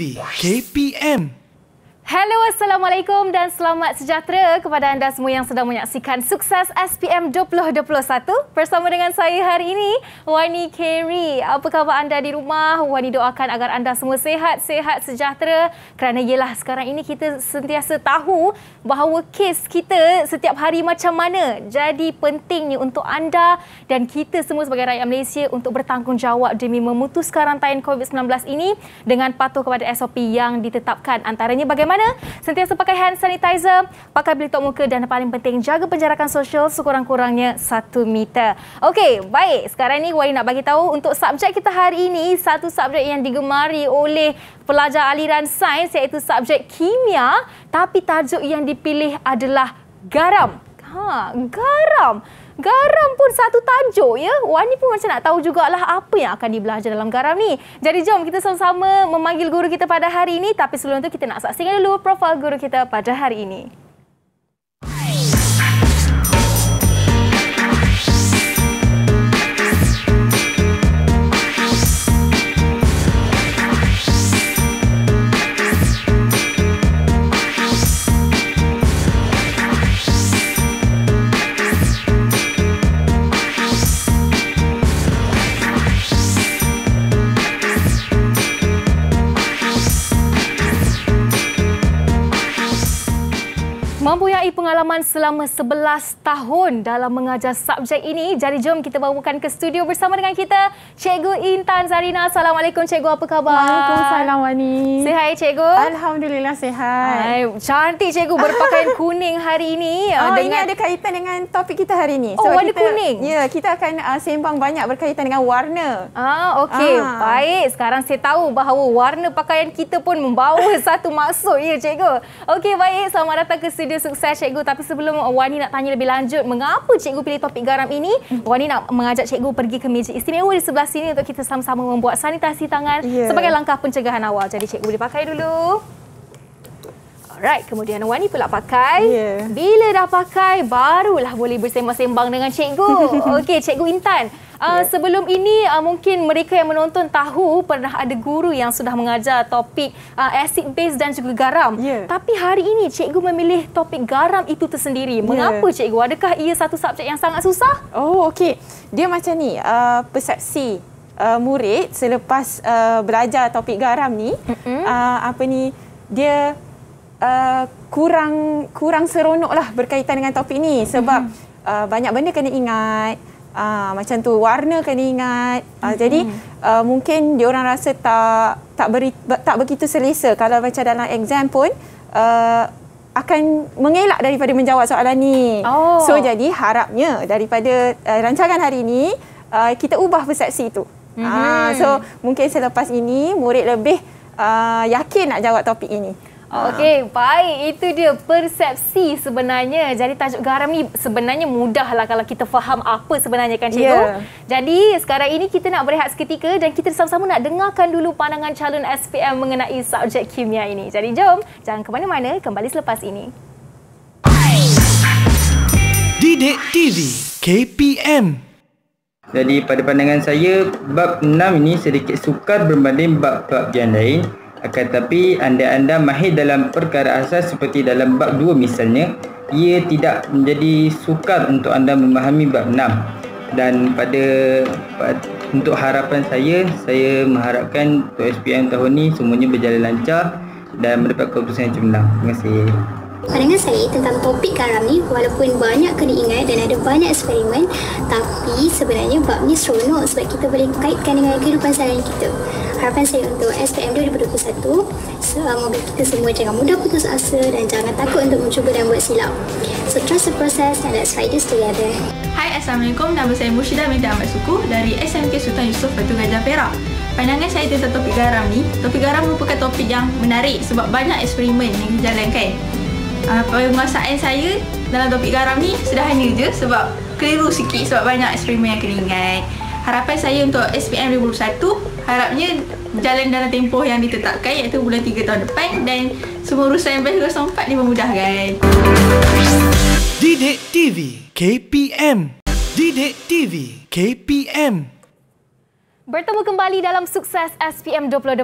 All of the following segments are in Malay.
KPM Hello, Assalamualaikum dan selamat sejahtera kepada anda semua yang sedang menyaksikan sukses SPM 2021 bersama dengan saya hari ini, Wani Kerry. Apa khabar anda di rumah? Wani doakan agar anda semua sehat, sehat, sejahtera kerana ialah sekarang ini kita sentiasa tahu bahawa kes kita setiap hari macam mana. Jadi pentingnya untuk anda dan kita semua sebagai rakyat Malaysia untuk bertanggungjawab demi memutuskan rantai COVID-19 ini dengan patuh kepada SOP yang ditetapkan antaranya bagaimana mana sentiasa pakai hand sanitizer, pakai pelitup muka dan paling penting jaga penjarakan sosial sekurang-kurangnya satu meter. Okey, baik. Sekarang ni Wali nak bagi tahu untuk subjek kita hari ini, satu subjek yang digemari oleh pelajar aliran sains iaitu subjek kimia, tapi tajuk yang dipilih adalah garam. Ha, garam garam pun satu tajuk ya. Wan ni pun macam nak tahu jugalah apa yang akan dibelajar dalam garam ni. Jadi jom kita sama-sama memanggil guru kita pada hari ini. Tapi sebelum tu kita nak saksikan dulu profil guru kita pada hari ini. Hai. mempunyai pengalaman selama 11 tahun dalam mengajar subjek ini. Jadi jom kita bawakan ke studio bersama dengan kita Cikgu Intan Zarina. Assalamualaikum Cikgu, apa khabar? Waalaikumsalam Wani. Sehat Cikgu? Alhamdulillah sehat. cantik Cikgu berpakaian kuning hari ini. Oh, uh, dengan... ini ada kaitan dengan topik kita hari ini. Oh, Sebab oh, warna kita, kuning? Ya, kita akan uh, sembang banyak berkaitan dengan warna. Ah, okey. Ah. Baik, sekarang saya tahu bahawa warna pakaian kita pun membawa satu maksud ya Cikgu. Okey, baik. Selamat datang ke studio sukses lah cikgu tapi sebelum Wani nak tanya lebih lanjut mengapa cikgu pilih topik garam ini hmm. Wani nak mengajak cikgu pergi ke meja istimewa di sebelah sini untuk kita sama-sama membuat sanitasi tangan yeah. sebagai langkah pencegahan awal jadi cikgu boleh pakai dulu Alright, kemudian Wani pula pakai. Yeah. Bila dah pakai, barulah boleh bersembang-sembang dengan cikgu. Okey, cikgu Intan yeah. sebelum ini uh, mungkin mereka yang menonton tahu pernah ada guru yang sudah mengajar topik uh, acid base dan juga garam. Yeah. Tapi hari ini cikgu memilih topik garam itu tersendiri. Yeah. Mengapa cikgu? Adakah ia satu subjek yang sangat susah? Oh okey. Dia macam ni, uh, persepsi uh, murid selepas uh, belajar topik garam ni, uh, apa ni, dia uh, kurang kurang seronoklah berkaitan dengan topik ni sebab uh, banyak benda kena ingat. Ah uh, macam tu warna warnakan ingat. Uh, mm-hmm. jadi uh, mungkin dia orang rasa tak tak beri, tak begitu selesa kalau baca dalam exam pun uh, akan mengelak daripada menjawab soalan ni. Oh. So jadi harapnya daripada uh, rancangan hari ini uh, kita ubah persepsi tu. Mm-hmm. Uh, so mungkin selepas ini murid lebih uh, yakin nak jawab topik ini. Ah. Okey, baik. Itu dia persepsi sebenarnya. Jadi tajuk garam ni sebenarnya mudahlah kalau kita faham apa sebenarnya kan cikgu. Yeah. Jadi sekarang ini kita nak berehat seketika dan kita sama-sama nak dengarkan dulu pandangan calon SPM mengenai subjek kimia ini. Jadi jom, jangan ke mana-mana. Kembali selepas ini. Didik TV KPM jadi pada pandangan saya, bab 6 ini sedikit sukar berbanding bab-bab yang lain. Akan tetapi anda-anda mahir dalam perkara asas seperti dalam bab 2 misalnya Ia tidak menjadi sukar untuk anda memahami bab 6 Dan pada untuk harapan saya Saya mengharapkan untuk SPM tahun ini semuanya berjalan lancar Dan mendapat keputusan yang cemerlang Terima kasih Pandangan saya tentang topik garam ni walaupun banyak kena ingat dan ada banyak eksperimen tapi sebenarnya bab ni seronok sebab kita boleh kaitkan dengan kehidupan seharian kita. Harapan saya untuk SPM 2021 semoga kita semua jangan mudah putus asa dan jangan takut untuk mencuba dan buat silap. So trust the process and let's fight this together. Hai Assalamualaikum, nama saya Mushida Minta Ahmad Suku dari SMK Sultan Yusof Batu Gajah Perak. Pandangan saya tentang topik garam ni, topik garam merupakan topik yang menarik sebab banyak eksperimen yang dijalankan. Pemasakan ah, saya dalam topik garam ni sudah sederhana je sebab keliru sikit sebab banyak eksperimen yang keringat. Harapan saya untuk SPM 2021 harapnya jalan dalam tempoh yang ditetapkan iaitu bulan 3 tahun depan dan semua urusan MPS 04 dimudahkan. Didik TV KPM Didik TV KPM Bertemu kembali dalam sukses SPM 2021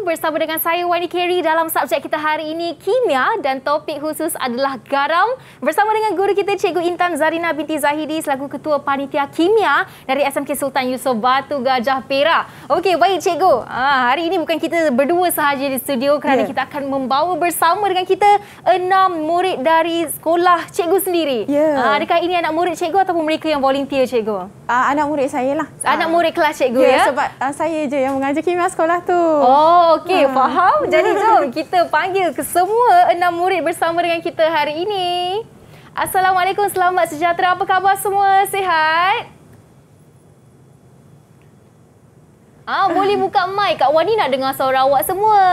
bersama dengan saya Wani Keri dalam subjek kita hari ini kimia dan topik khusus adalah garam bersama dengan guru kita Cikgu Intan Zarina binti Zahidi selaku ketua panitia kimia dari SMK Sultan Yusof Batu Gajah Perak. Okey baik cikgu. Ah, hari ini bukan kita berdua sahaja di studio kerana yeah. kita akan membawa bersama dengan kita enam murid dari sekolah cikgu sendiri. Yeah. Ya. Adakah ini anak murid cikgu ataupun mereka yang volunteer cikgu? Uh, anak murid saya lah. Anak ah. murid kelas cikgu. Yeah. Ya, ya Ya? sebab uh, saya je yang mengajar kimia sekolah tu. Oh, okey, ha. faham. Jadi jom kita panggil ke semua enam murid bersama dengan kita hari ini. Assalamualaikum, selamat sejahtera. Apa khabar semua? Sihat? Ah, boleh buka mic. Kak Wani nak dengar suara awak semua.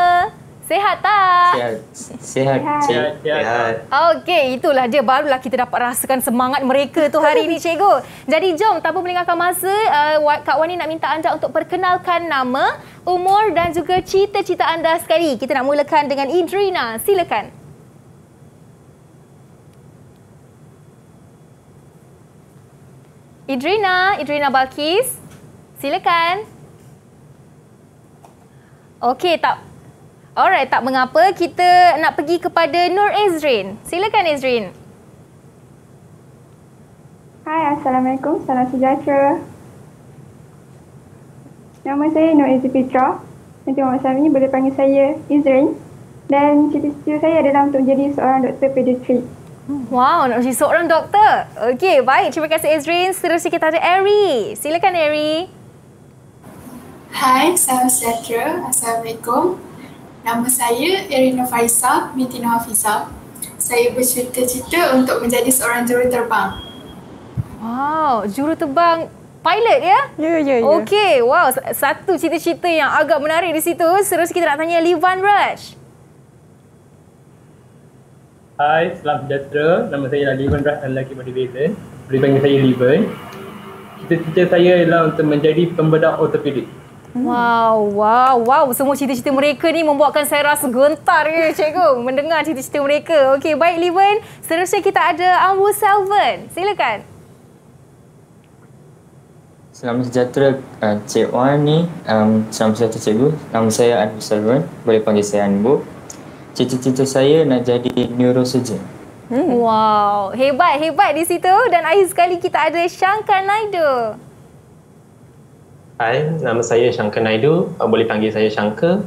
Sehat tak? Sehat. Sehat. Sehat. sehat. sehat. Okey, itulah dia barulah kita dapat rasakan semangat mereka tu hari ini cikgu. Jadi jom tanpa melengahkan masa, uh, Kak Wani nak minta anda untuk perkenalkan nama, umur dan juga cita-cita anda sekali. Kita nak mulakan dengan Idrina. Silakan. Idrina, Idrina Balkis. Silakan. Okey, tak Alright, tak mengapa kita nak pergi kepada Nur Ezrin. Silakan Ezrin. Hai, Assalamualaikum. Salam sejahtera. Nama saya Nur Ezrin Petra. Nanti orang saya ini boleh panggil saya Ezrin. Dan cita-cita saya adalah untuk jadi seorang doktor pediatri. Hmm, wow, nak jadi seorang doktor. Okey, baik. Terima kasih Ezrin. Seterusnya kita ada Eri. Silakan Eri. Hai, salam sejahtera. Assalamualaikum. Nama saya Erina Faisal binti Hafiza. Saya bercita-cita untuk menjadi seorang juruterbang. Wow, juruterbang pilot ya? Ya, ya, ya. Okey, wow. Satu cita-cita yang agak menarik di situ. Terus kita nak tanya Lee Van Rush. Hai, selamat sejahtera. Nama saya adalah Lee Van Rush dan lelaki Madi Bezen. Boleh panggil saya Lee Cita-cita saya ialah untuk menjadi pembedah ortopedik. Hmm. Wow, wow, wow. Semua cerita-cerita mereka ni membuatkan saya rasa gentar ke, ya, cikgu. mendengar cerita-cerita mereka. Okey, baik, Liven. Seterusnya kita ada Ambu Selvan. Silakan. Selamat sejahtera, uh, Cik Wan ni. Um, selamat sejahtera, cikgu. Nama saya Anbu Selvan. Boleh panggil saya Anbu. Cita-cita saya nak jadi neurosurgeon. Hmm. Wow, hebat, hebat di situ. Dan akhir sekali kita ada Shankar Naidu. Hai, nama saya Shankar Naidu. Ah, boleh panggil saya Shankar.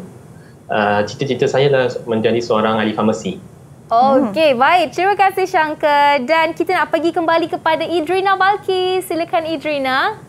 Uh, ah, cita-cita saya adalah menjadi seorang ahli farmasi. Oh, hmm. Okey, hmm. baik. Terima kasih Shankar. Dan kita nak pergi kembali kepada Idrina Balki. Silakan Idrina.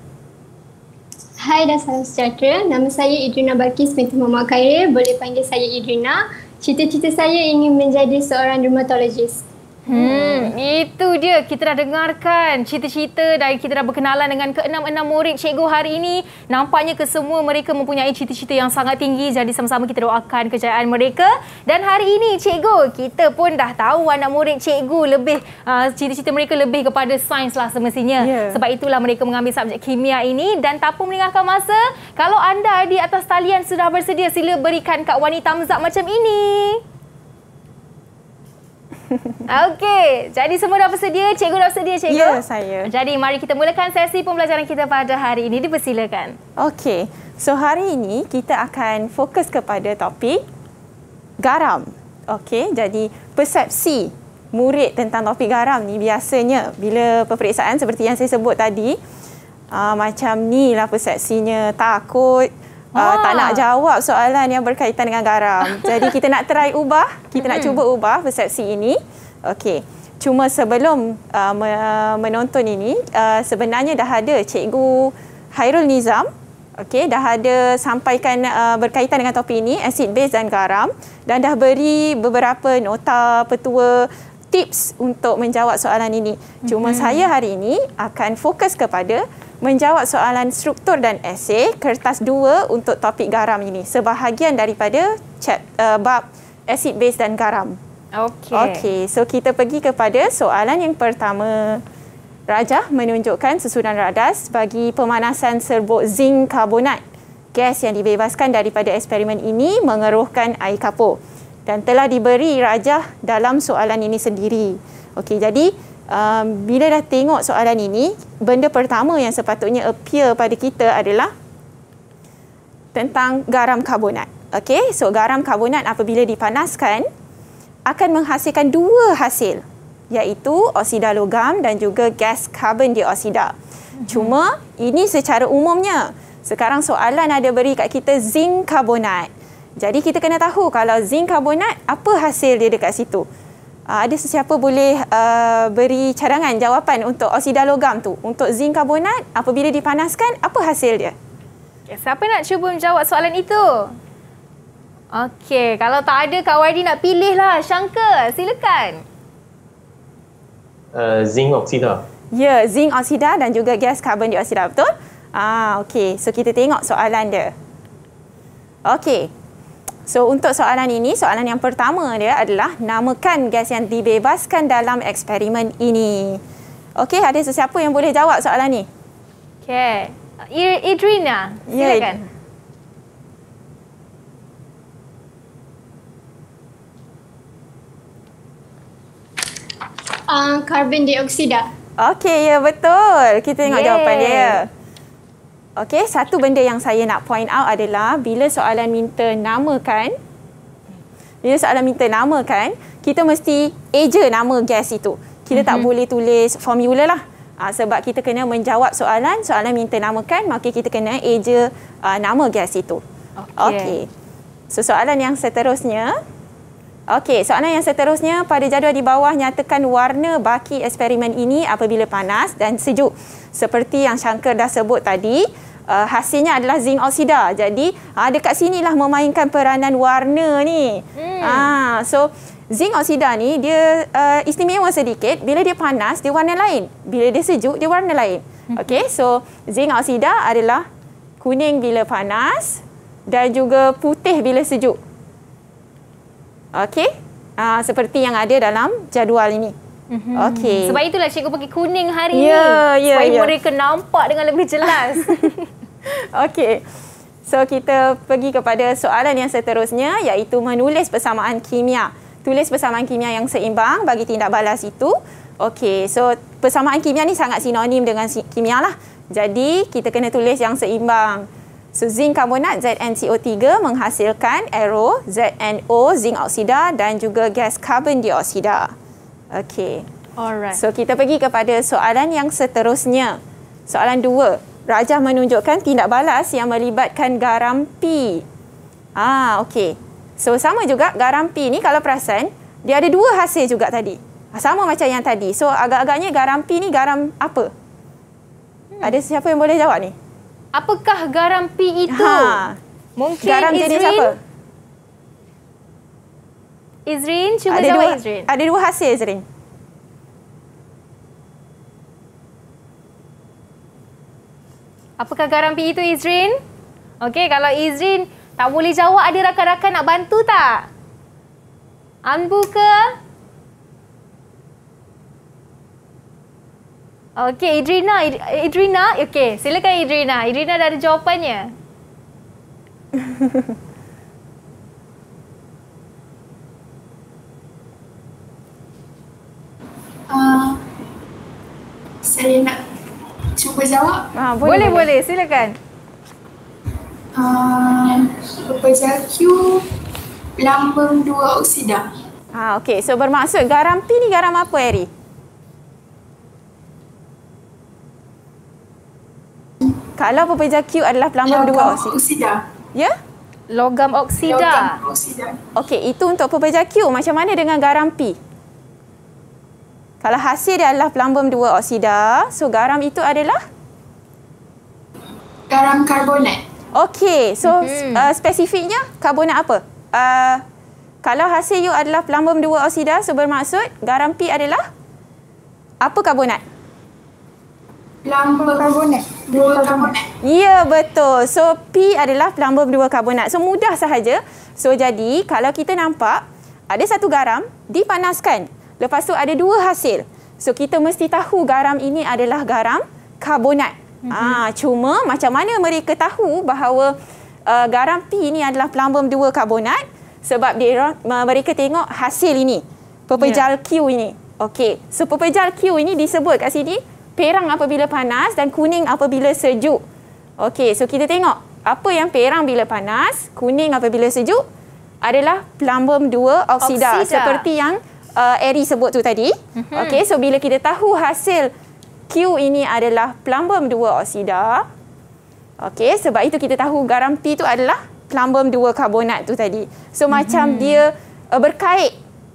Hai dan salam sejahtera. Nama saya Idrina Balkis binti Muhammad Khairil. Boleh panggil saya Idrina. Cita-cita saya ingin menjadi seorang dermatologist. Hmm, itu dia kita dah dengarkan cerita-cerita dari kita dah berkenalan dengan keenam-enam murid cikgu hari ini. Nampaknya kesemua mereka mempunyai cerita-cerita yang sangat tinggi. Jadi sama-sama kita doakan kejayaan mereka. Dan hari ini cikgu, kita pun dah tahu anak murid cikgu lebih uh, cerita-cerita mereka lebih kepada sains lah semestinya. Yeah. Sebab itulah mereka mengambil subjek kimia ini dan tak tanpa meninggalkan masa, kalau anda di atas talian sudah bersedia sila berikan Kak Wani thumbs macam ini. Okey, jadi semua dah bersedia? Cikgu dah bersedia, cikgu? Ya, saya. Jadi, mari kita mulakan sesi pembelajaran kita pada hari ini. Dipersilakan. Okey, so hari ini kita akan fokus kepada topik garam. Okey, jadi persepsi murid tentang topik garam ni biasanya bila peperiksaan seperti yang saya sebut tadi, uh, macam ni lah persepsinya, takut uh, tak ah. nak jawab soalan yang berkaitan dengan garam. Jadi kita nak try ubah, kita nak hmm. cuba ubah persepsi ini. Okey. Cuma sebelum uh, menonton ini, uh, sebenarnya dah ada Cikgu Hairul Nizam. Okey, dah ada sampaikan uh, berkaitan dengan topik ini, asid base dan garam dan dah beri beberapa nota petua tips untuk menjawab soalan ini. Cuma mm-hmm. saya hari ini akan fokus kepada menjawab soalan struktur dan esei kertas 2 untuk topik garam ini sebahagian daripada chat uh, bab asid base dan garam. Okey. Okey, so kita pergi kepada soalan yang pertama. Rajah menunjukkan susunan radas bagi pemanasan serbuk zinc karbonat. Gas yang dibebaskan daripada eksperimen ini mengeruhkan air kapur dan telah diberi rajah dalam soalan ini sendiri. Okey, jadi um, bila dah tengok soalan ini, benda pertama yang sepatutnya appear pada kita adalah tentang garam karbonat. Okey, so garam karbonat apabila dipanaskan akan menghasilkan dua hasil iaitu oksida logam dan juga gas karbon dioksida. Mhm. Cuma ini secara umumnya. Sekarang soalan ada beri kat kita zinc karbonat. Jadi kita kena tahu kalau zinc karbonat apa hasil dia dekat situ. Ah, ada sesiapa boleh uh, beri cadangan jawapan untuk oksida logam tu untuk zinc karbonat apabila dipanaskan apa hasil dia okay, siapa nak cuba menjawab soalan itu okey kalau tak ada Kak Wardi nak pilih lah Shankar silakan uh, zinc oksida ya yeah, zinc oksida dan juga gas karbon dioksida betul ah okey so kita tengok soalan dia okey So untuk soalan ini, soalan yang pertama dia adalah namakan gas yang dibebaskan dalam eksperimen ini. Okey, ada sesiapa yang boleh jawab soalan ini? Okey. Idrina, silakan. Yeah. Uh, carbon dioksida. Okey, ya yeah, betul. Kita tengok Yay. jawapan dia. Yeah. Okey, satu benda yang saya nak point out adalah bila soalan minta nama kan? Bila soalan minta nama kan, kita mesti eja nama gas itu. Kita mm-hmm. tak mhm. boleh tulis formula lah. Ha, sebab kita kena menjawab soalan, soalan minta nama kan, maka kita kena eja uh, nama gas itu. Okey. Okay. So soalan yang seterusnya, Okey, soalan yang seterusnya pada jadual di bawah nyatakan warna baki eksperimen ini apabila panas dan sejuk. Seperti yang Shankar dah sebut tadi, uh, hasilnya adalah zinc oksida. Jadi, uh, dekat sinilah memainkan peranan warna ni. Hmm. Ah, so zinc oksida ni dia uh, istimewa sedikit bila dia panas dia warna lain. Bila dia sejuk dia warna lain. Hmm. Okey, so zinc oksida adalah kuning bila panas dan juga putih bila sejuk. Okey. Ha, seperti yang ada dalam jadual ini. Mhm. Okey. Sebab itulah cikgu pakai kuning hari ini. Ya, yeah, yeah, supaya yeah. mereka nampak dengan lebih jelas. Okey. So kita pergi kepada soalan yang seterusnya iaitu menulis persamaan kimia. Tulis persamaan kimia yang seimbang bagi tindak balas itu. Okey. So persamaan kimia ni sangat sinonim dengan kimia lah. Jadi kita kena tulis yang seimbang. So zinc karbonat ZnCO3 menghasilkan aero ZnO zinc oksida dan juga gas karbon dioksida. Okey. Alright. So kita pergi kepada soalan yang seterusnya. Soalan 2. Rajah menunjukkan tindak balas yang melibatkan garam P. Ah, okey. So sama juga garam P ni kalau perasan, dia ada dua hasil juga tadi. Ah, sama macam yang tadi. So agak-agaknya garam P ni garam apa? Hmm. Ada siapa yang boleh jawab ni? Apakah garam P itu? Ha. Mungkin garam Izrin? jenis apa? Izrin, cuba ada jawab dua, Izrin. Ada dua hasil Izrin. Apakah garam P itu Izrin? Okey, kalau Izrin tak boleh jawab, ada rakan-rakan nak bantu tak? Anbu ke? Okey, Idrina, Idrina, okey, silakan Idrina. Idrina dah ada jawapannya. Ah, saya nak cuba jawab. Ah, boleh, boleh, silakan. Uh, ah, pepejal lambung dua oksida. Ah, okey. So bermaksud garam P ni garam apa, Eri? Kalau pepeja Q adalah pelamar logam berdua oksida. oksida. Ya? Logam oksida. Logam oksida. Okey, itu untuk pepeja Q. Macam mana dengan garam P? Kalau hasil dia adalah pelambung dua oksida, so garam itu adalah? Garam karbonat. Okey, so mm -hmm. uh, spesifiknya karbonat apa? Uh, kalau hasil you adalah pelambung dua oksida, so bermaksud garam P adalah? Apa karbonat? Pelamba karbonat. Dua karbonat. Ya, betul. So, P adalah pelamba dua karbonat. So, mudah sahaja. So, jadi kalau kita nampak ada satu garam dipanaskan. Lepas tu ada dua hasil. So, kita mesti tahu garam ini adalah garam karbonat. Mm-hmm. Ah, cuma macam mana mereka tahu bahawa uh, garam P ini adalah pelamba dua karbonat? Sebab dia, mereka tengok hasil ini. Pepejal yeah. Q ini. Okey. So, pepejal Q ini disebut kat sini perang apabila panas dan kuning apabila sejuk. Okey, so kita tengok apa yang perang bila panas, kuning apabila sejuk adalah plumbum 2 oksida, oksida. seperti yang uh, Eri sebut tu tadi. Mm-hmm. Okey, so bila kita tahu hasil Q ini adalah plumbum 2 oksida, okey, sebab itu kita tahu garam P itu adalah plumbum 2 karbonat tu tadi. So mm-hmm. macam mhm. dia uh, berkait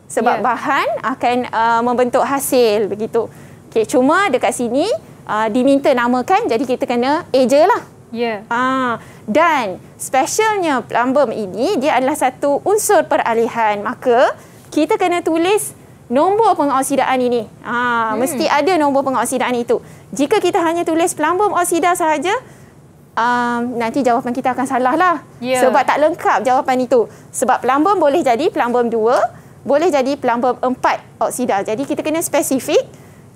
sebab yeah. bahan akan uh, membentuk hasil begitu. Okey, cuma dekat sini uh, diminta namakan jadi kita kena eja lah. Ya. Yeah. Uh, dan specialnya plumbum ini dia adalah satu unsur peralihan. Maka kita kena tulis nombor pengoksidaan ini. Ha, hmm. Mesti ada nombor pengoksidaan itu. Jika kita hanya tulis pelambung oksida sahaja, um, nanti jawapan kita akan salah lah. Yeah. Sebab tak lengkap jawapan itu. Sebab pelambung boleh jadi pelambung 2, boleh jadi pelambung 4 oksida. Jadi kita kena spesifik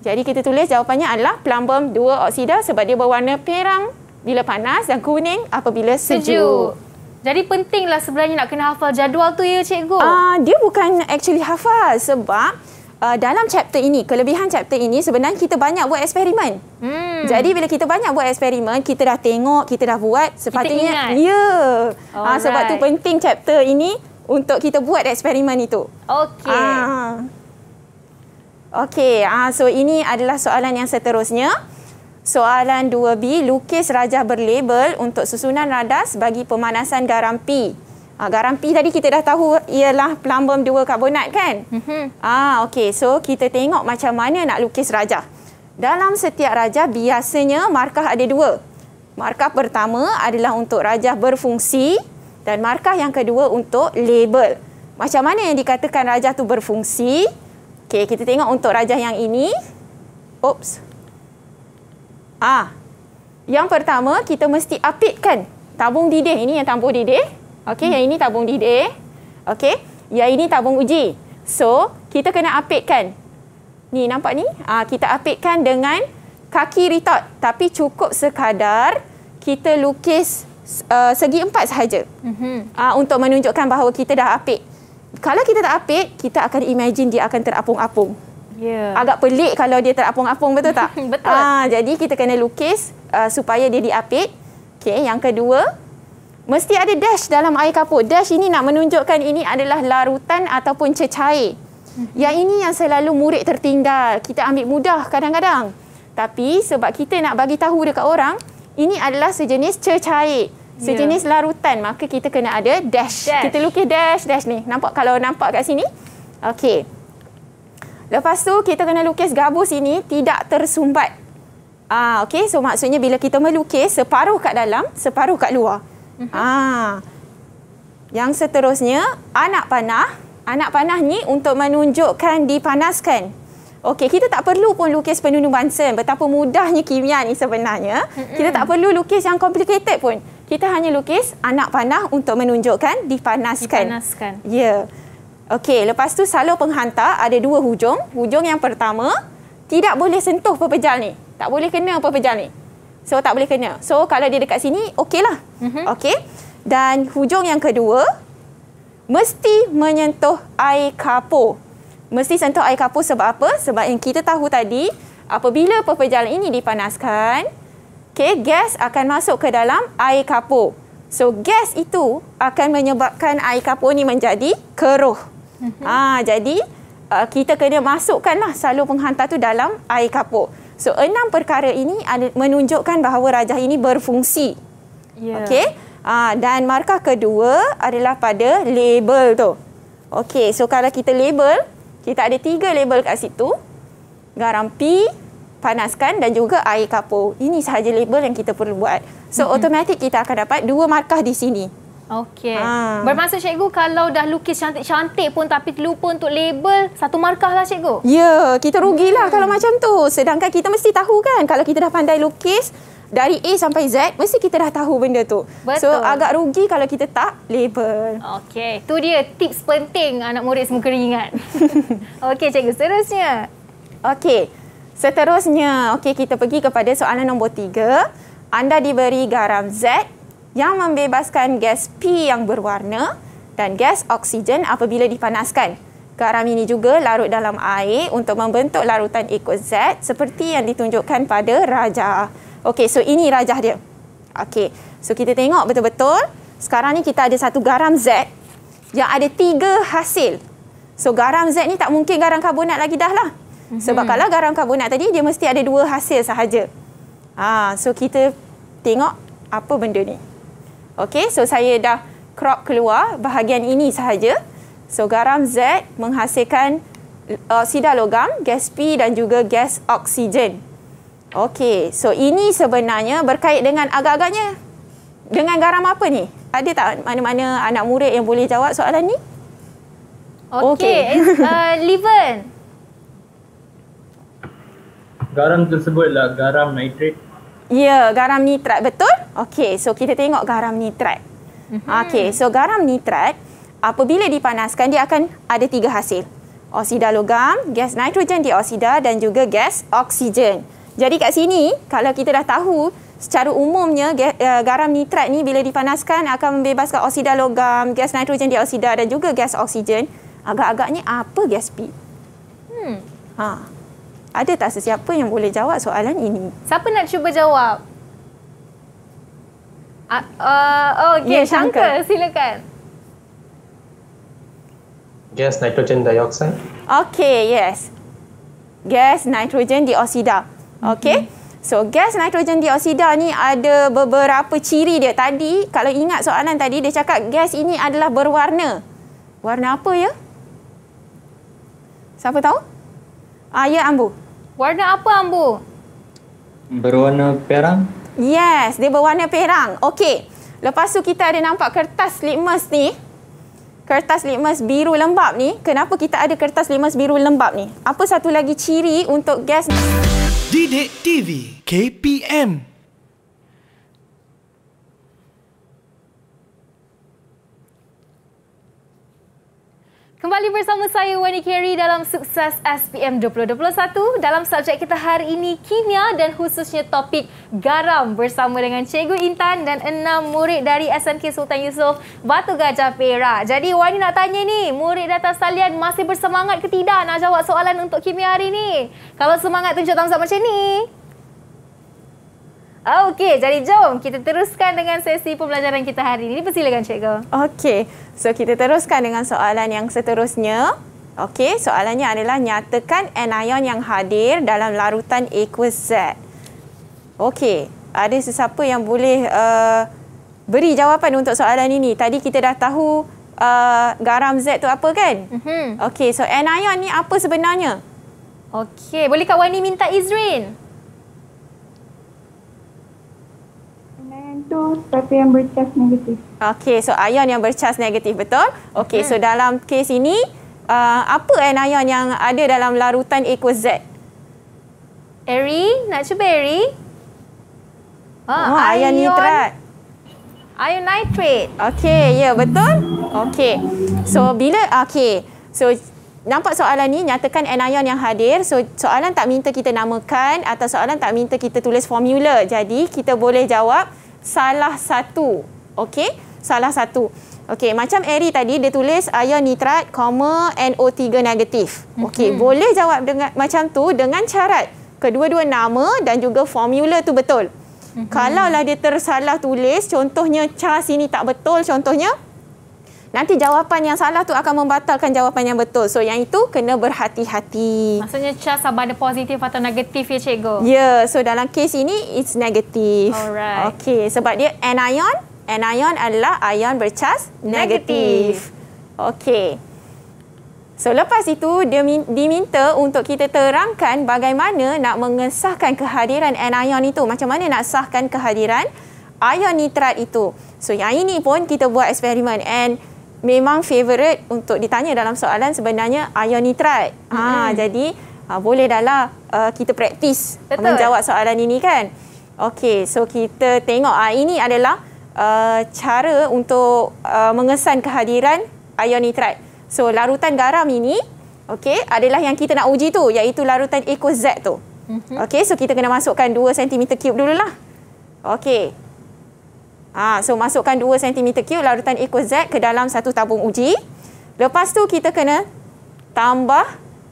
jadi kita tulis jawapannya adalah plumbum 2 oksida sebab dia berwarna perang bila panas dan kuning apabila sejuk. sejuk. Jadi pentinglah sebenarnya nak kena hafal jadual tu ya cikgu. uh, dia bukan actually hafal sebab Uh, dalam chapter ini, kelebihan chapter ini sebenarnya kita banyak buat eksperimen. Hmm. Jadi bila kita banyak buat eksperimen, kita dah tengok, kita dah buat. Sepatutnya, ya. Yeah. Uh, sebab tu penting chapter ini untuk kita buat eksperimen itu. Okey. Uh. Okey, uh, so ini adalah soalan yang seterusnya. Soalan 2B, lukis rajah berlabel untuk susunan radas bagi pemanasan garam P. Uh, garam P tadi kita dah tahu ialah pelambum 2 karbonat kan? Mhm. Ah, uh, Okey, so kita tengok macam mana nak lukis rajah. Dalam setiap rajah biasanya markah ada dua. Markah pertama adalah untuk rajah berfungsi dan markah yang kedua untuk label. Macam mana yang dikatakan rajah tu berfungsi? Okey, kita tengok untuk rajah yang ini. Oops. Ah. Yang pertama, kita mesti apitkan tabung didih. Ini yang tabung didih. Okey, hmm. yang ini tabung didih. Okey. Yang ini tabung uji. So, kita kena apitkan. Ni nampak ni? Ah, kita apitkan dengan kaki retort, tapi cukup sekadar kita lukis uh, segi empat sahaja. Mm -hmm. uh, untuk menunjukkan bahawa kita dah apik kalau kita tak apit, kita akan imagine dia akan terapung-apung. Yeah. Agak pelik kalau dia terapung-apung, betul tak? betul. Aa, ah, jadi, kita kena lukis uh, supaya dia diapit. Okay, yang kedua, mesti ada dash dalam air kapur. Dash ini nak menunjukkan ini adalah larutan ataupun cecair. Mhm. yang ini yang selalu murid tertinggal. Kita ambil mudah kadang-kadang. Tapi sebab kita nak bagi tahu dekat orang, ini adalah sejenis cecair sejenis ya. larutan maka kita kena ada dash. dash. Kita lukis dash dash ni. Nampak kalau nampak kat sini? Okey. Lepas tu kita kena lukis gabus ini tidak tersumbat. Ah okey so maksudnya bila kita melukis separuh kat dalam, separuh kat luar. Uh-huh. Ah. Yang seterusnya anak panah. Anak panah ni untuk menunjukkan dipanaskan. Okey, kita tak perlu pun lukis penunu bansen. Betapa mudahnya kimia ni sebenarnya. Mm-mm. Kita tak perlu lukis yang complicated pun. Kita hanya lukis anak panah untuk menunjukkan dipanaskan. Dipanaskan. Ya. Okey, lepas tu salur penghantar ada dua hujung. Hujung yang pertama, tidak boleh sentuh pepejal ni. Tak boleh kena pepejal ni. So, tak boleh kena. So, kalau dia dekat sini, okeylah. Mm -hmm. Okey. Dan hujung yang kedua, mesti menyentuh air kapur. Mesti sentuh air kapur sebab apa? Sebab yang kita tahu tadi, apabila pepejal ini dipanaskan, okay, gas akan masuk ke dalam air kapur. So gas itu akan menyebabkan air kapur ni menjadi keruh. Ha, jadi uh, kita kena masukkanlah salur penghantar tu dalam air kapur. So enam perkara ini menunjukkan bahawa rajah ini berfungsi. Yeah. Okay. Ha, dan markah kedua adalah pada label tu. Okay. So kalau kita label, kita ada tiga label kat situ. Garam P, panaskan dan juga air kapur. Ini sahaja label yang kita perlu buat. So, mm-hmm. automatik kita akan dapat dua markah di sini. Okey. Ha. Bermaksud cikgu kalau dah lukis cantik-cantik pun tapi terlupa untuk label, satu markah lah cikgu. Ya, yeah, kita rugilah hmm. kalau macam tu. Sedangkan kita mesti tahu kan kalau kita dah pandai lukis dari A sampai Z, mesti kita dah tahu benda tu. Betul. So, agak rugi kalau kita tak label. Okey. Tu dia tips penting anak murid semua keringat. Okey cikgu, seterusnya. Okey. Seterusnya, okey kita pergi kepada soalan nombor tiga. Anda diberi garam Z yang membebaskan gas P yang berwarna dan gas oksigen apabila dipanaskan. Garam ini juga larut dalam air untuk membentuk larutan ekor Z seperti yang ditunjukkan pada rajah. Okey, so ini rajah dia. Okey, so kita tengok betul-betul. Sekarang ni kita ada satu garam Z yang ada tiga hasil. So garam Z ni tak mungkin garam karbonat lagi dah lah. Mhm. Sebab kalau garam karbonat tadi, dia mesti ada dua hasil sahaja. Ha, so, kita tengok apa benda ni. Okey, so saya dah crop keluar bahagian ini sahaja. So, garam Z menghasilkan oksida uh, logam, gas P dan juga gas oksigen. Okey, so ini sebenarnya berkait dengan agak-agaknya dengan garam apa ni? Ada tak mana-mana anak murid yang boleh jawab soalan ni? Okey, okay. Eh, uh, Liven garam tersebut ialah garam nitrat. Ya, garam nitrat betul. Okey, so kita tengok garam nitrat. Mm-hmm. Okey, so garam nitrat apabila dipanaskan dia akan ada tiga hasil. Oksida logam, gas nitrogen dioksida dan juga gas oksigen. Jadi kat sini kalau kita dah tahu secara umumnya eh, garam nitrat ni bila dipanaskan akan membebaskan oksida logam, gas nitrogen dioksida dan juga gas oksigen. Agak-agaknya apa gas P? Hmm. Ha. Ada tak sesiapa yang boleh jawab soalan ini? Siapa nak cuba jawab? Uh, ah, uh, ah, okay, oh, ya, Shankar. Shankar, silakan. Gas nitrogen dioxide. Okay, yes. Gas nitrogen dioksida. Okay. Mm-hmm. So gas nitrogen dioksida ni ada beberapa ciri dia. Tadi kalau ingat soalan tadi dia cakap gas ini adalah berwarna. Warna apa ya? Siapa tahu? Ah ya Ambu. Warna apa Ambu? Berwarna perang. Yes, dia berwarna perang. Okey. Lepas tu kita ada nampak kertas litmus ni. Kertas litmus biru lembap ni. Kenapa kita ada kertas litmus biru lembap ni? Apa satu lagi ciri untuk gas ni? Didik TV KPM Kembali bersama saya Wani Carey dalam Sukses SPM 2021 dalam subjek kita hari ini kimia dan khususnya topik garam bersama dengan Cikgu Intan dan enam murid dari SMK Sultan Yusof Batu Gajah Perak. Jadi Wani nak tanya ni, murid data salian masih bersemangat ke tidak nak jawab soalan untuk kimia hari ni. Kalau semangat tunjuk tangan macam ni. Okey, jadi jom kita teruskan dengan sesi pembelajaran kita hari ini. Persilakan cikgu. Okey, so kita teruskan dengan soalan yang seterusnya. Okey, soalannya adalah nyatakan anion yang hadir dalam larutan aqueous Z. Okey, ada sesiapa yang boleh uh, beri jawapan untuk soalan ini? Tadi kita dah tahu uh, garam Z tu apa kan? Mm -hmm. Okey, so anion ni apa sebenarnya? Okey, boleh Kak Wani minta Izrin? tu tapi yang bercas negatif. Okey, so ion yang bercas negatif betul? Okey, hmm. so dalam kes ini uh, apa eh ion yang ada dalam larutan aqueous Z? Eri, nak cuba Eri? Ah, oh, ion nitrat. Ion nitrate. Okey, ya yeah, betul? Okey. So bila okey. So Nampak soalan ni nyatakan anion yang hadir. So soalan tak minta kita namakan atau soalan tak minta kita tulis formula. Jadi kita boleh jawab salah satu. Okey, salah satu. Okey, macam Eri tadi dia tulis ion nitrat, comma, NO3 negatif. Okey, hmm boleh jawab dengan macam tu dengan syarat kedua-dua nama dan juga formula tu betul. Mm-hmm. Kalaulah dia tersalah tulis, contohnya cas ini tak betul contohnya, nanti jawapan yang salah tu akan membatalkan jawapan yang betul. So yang itu kena berhati-hati. Maksudnya cas sama ada positif atau negatif ya cikgu? Ya, yeah, so dalam kes ini it's negatif. Alright. Okay, sebab dia anion. Anion adalah ion bercas negatif. Okay. So lepas itu dia diminta untuk kita terangkan bagaimana nak mengesahkan kehadiran anion itu. Macam mana nak sahkan kehadiran ion nitrat itu. So yang ini pun kita buat eksperimen and memang favorite untuk ditanya dalam soalan sebenarnya ion nitrat. Ha mm-hmm. jadi ha, bolehlah uh, kita praktis Betul. menjawab soalan ini kan. Okey, so kita tengok ha, ini adalah uh, cara untuk uh, mengesan kehadiran ion nitrat. So larutan garam ini okey adalah yang kita nak uji tu iaitu larutan aqueous Z tu. Mm-hmm. Okey, so kita kena masukkan 2 cm3 dululah. Okey. Ha, so masukkan 2 cm cube larutan aqueous Z ke dalam satu tabung uji. Lepas tu kita kena tambah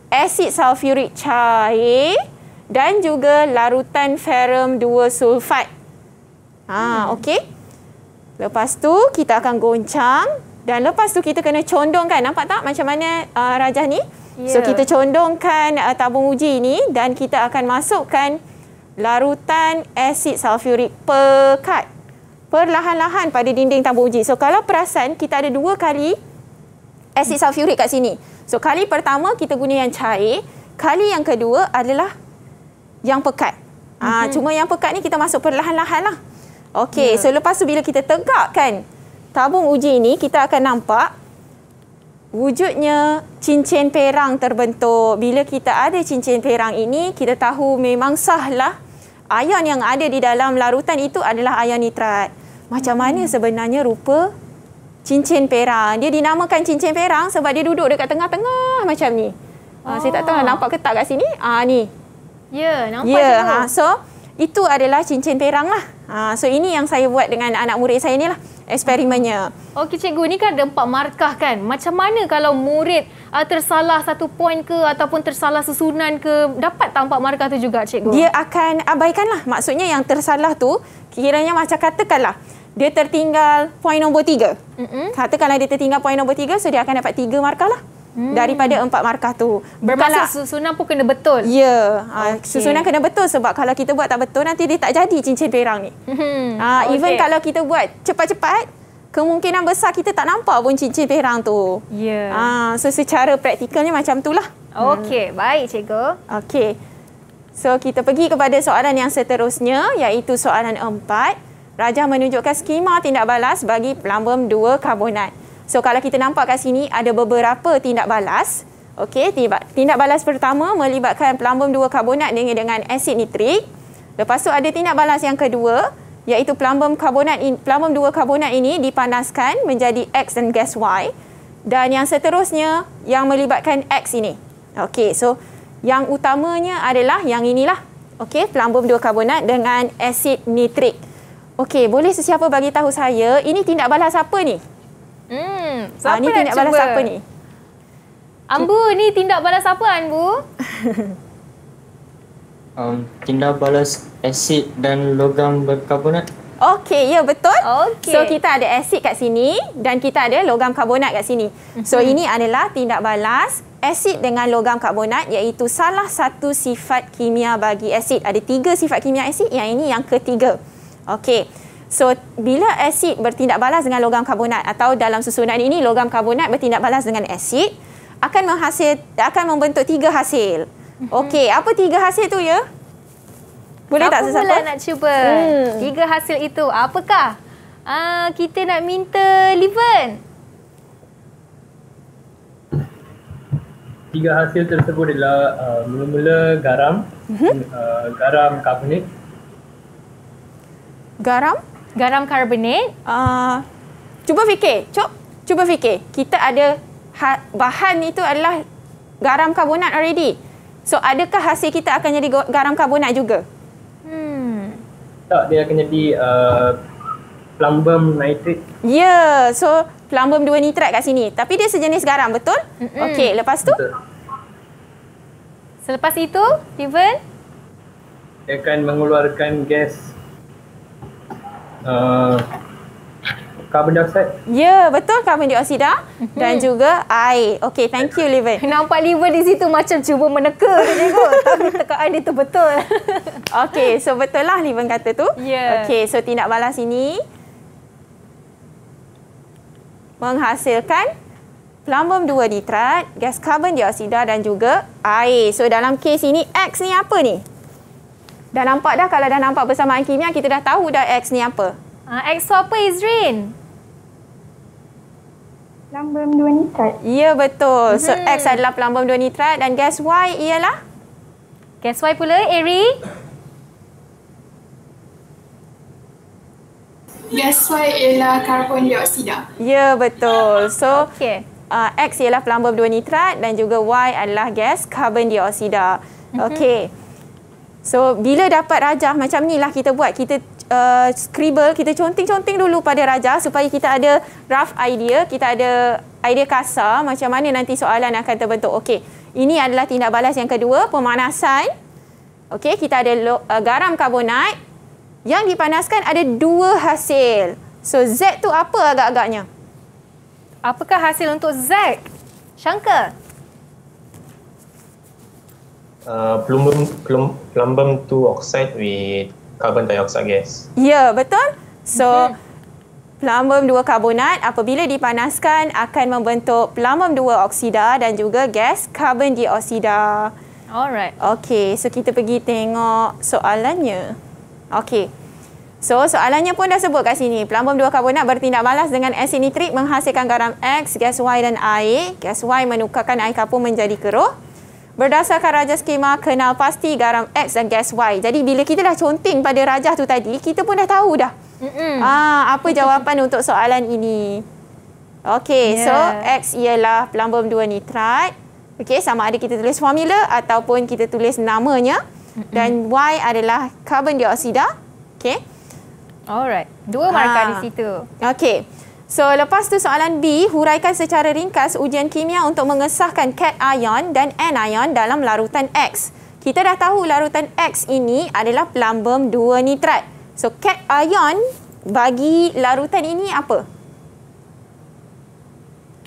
asid sulfuric cair dan juga larutan ferum 2 sulfat. Ha, ah, hmm. okay. Lepas tu kita akan goncang dan lepas tu kita kena condongkan. Nampak tak macam mana uh, Rajah ni? Yeah. So ya. kita condongkan uh, tabung uji ni dan kita akan masukkan larutan asid sulfuric pekat perlahan-lahan pada dinding tabung uji. So kalau perasan kita ada dua kali asid sulfuric kat sini. So kali pertama kita guna yang cair, kali yang kedua adalah yang pekat. Mm -hmm. ha, cuma yang pekat ni kita masuk perlahan-lahan lah. Okay, yeah. so lepas tu bila kita tegakkan tabung uji ini, kita akan nampak wujudnya cincin perang terbentuk. Bila kita ada cincin perang ini, kita tahu memang sahlah ion yang ada di dalam larutan itu adalah ion nitrat. Mm macam mana sebenarnya rupa cincin perang. Dia dinamakan cincin perang sebab dia duduk dekat tengah-tengah macam ni. Ah. ah. Saya tak tahu lah nampak ketak kat sini. Ah ni. Ya, yeah, nampak yeah, juga. Ha. So, itu adalah cincin perang lah. Ha. So, ini yang saya buat dengan anak murid saya ni lah. Eksperimennya. Okey cikgu, ni kan ada empat markah kan. Macam mana kalau murid uh, tersalah satu poin ke ataupun tersalah susunan ke, dapat tak empat markah tu juga cikgu? Dia akan abaikan lah. Maksudnya yang tersalah tu, kiranya macam katakanlah, dia tertinggal poin nombor tiga. Mm-hmm. Katakanlah dia tertinggal poin nombor tiga, so dia akan dapat tiga markah lah. Hmm. daripada empat markah tu. Bermaksud Bukanlah, susunan pun kena betul. Ya, ah, okay. susunan kena betul sebab kalau kita buat tak betul nanti dia tak jadi cincin perang ni. Hmm. Uh, ah, okay. even kalau kita buat cepat-cepat, kemungkinan besar kita tak nampak pun cincin perang tu. Ya. Yeah. Uh, so secara praktikalnya macam itulah. Okay, hmm. baik cikgu. Okay, So kita pergi kepada soalan yang seterusnya iaitu soalan empat. Rajah menunjukkan skema tindak balas bagi lambem dua karbonat. So kalau kita nampak kat sini ada beberapa tindak balas. Okey, tindak, tindak balas pertama melibatkan pelambum dua karbonat dengan dengan asid nitrik. Lepas tu ada tindak balas yang kedua iaitu pelambum karbonat in, pelambum 2 karbonat ini dipanaskan menjadi X dan gas Y dan yang seterusnya yang melibatkan X ini. Okey, so yang utamanya adalah yang inilah. Okey, pelambum dua karbonat dengan asid nitrik. Okey, boleh sesiapa bagi tahu saya ini tindak balas apa ni? Hmm, ah, siapa ni tindak balas apa ni? Ambu, ni tindak balas apa Ambu? um, tindak balas asid dan logam berkarbonat. Okey, ya betul. Okay. So kita ada asid kat sini dan kita ada logam karbonat kat sini. So mhm. ini adalah tindak balas asid dengan logam karbonat iaitu salah satu sifat kimia bagi asid. Ada tiga sifat kimia asid, yang ini yang ketiga. Hmm. Okey. So bila asid bertindak balas dengan logam karbonat atau dalam susunan ini logam karbonat bertindak balas dengan asid akan menghasil akan membentuk tiga hasil. Mhm. Okey, apa tiga hasil tu ya? Boleh Aku tak sesapa? Aku nak cuba. Hmm. Tiga hasil itu apakah? Ah kita nak minta Liven. Tiga hasil tersebut adalah uh, mula-mula garam, uh, garam karbonat garam garam karbonat uh, ah, cuba fikir cop cuba fikir kita ada ha, bahan itu adalah garam karbonat already so adakah hasil kita akan jadi garam karbonat juga hmm tak dia akan jadi uh, plumbum nitrate ya yeah, so plumbum dua nitrat kat sini tapi dia sejenis garam betul Mm-mm. Okay, lepas tu betul. selepas itu Steven dia akan mengeluarkan gas Uh, carbon dioxide. Ya, betul carbon dioksida ah. mhm. dan juga air. Okay thank you Liven. Nampak Liven di situ macam cuba meneka tapi tekaan dia tu betul. Okay so betul lah Liven kata tu. Yeah. Okey, so tindak balas ini menghasilkan plumbum 2 nitrat, gas carbon dioksida dan juga air. So dalam kes ini X ni apa ni? Dah nampak dah kalau dah nampak persamaan kimia kita dah tahu dah X ni apa. Uh, X tu apa Izrin? Pelambang dua nitrat. Ya betul. Hmm. So X adalah pelambang dua nitrat dan guess Y ialah? Guess Y pula Eri? Guess Y ialah karbon dioksida. Ya betul. So okay. uh, ah, X ialah pelambang dua nitrat dan juga Y adalah gas karbon dioksida. Mhm. Okay. -hmm. So bila dapat rajah macam ni lah kita buat kita uh, scribble kita conting-conting dulu pada rajah supaya kita ada rough idea kita ada idea kasar macam mana nanti soalan akan terbentuk. Okey, ini adalah tindak balas yang kedua pemanasan. Okey, kita ada uh, garam karbonat yang dipanaskan ada dua hasil. So Z tu apa agak-agaknya? Apakah hasil untuk Z? Shankar. Uh, plumbum plum, plumbum tu oxide with carbon dioxide gas. Ya, yeah, betul. So plumbum dua karbonat apabila dipanaskan akan membentuk plumbum dua oksida dan juga gas karbon dioksida. Alright. Okay, so kita pergi tengok soalannya. Okay. So, soalannya pun dah sebut kat sini. Plumbum dua karbonat bertindak balas dengan asid nitrik menghasilkan garam X, gas Y dan air. Gas Y menukarkan air kapur menjadi keruh berdasarkan rajah skema kenal pasti garam X dan gas Y. Jadi bila kita dah conteng pada rajah tu tadi, kita pun dah tahu dah. Mm-mm. Ah, apa jawapan untuk soalan ini? Okey, yeah. so X ialah plumbum dua nitrat. Okey, sama ada kita tulis formula ataupun kita tulis namanya Mm-mm. dan Y adalah karbon dioksida. Okey. Alright. Dua markah ah. di situ. Okey. So lepas tu soalan B, huraikan secara ringkas ujian kimia untuk mengesahkan cat ion dan anion dalam larutan X. Kita dah tahu larutan X ini adalah pelambam 2 nitrat. So cat ion bagi larutan ini apa?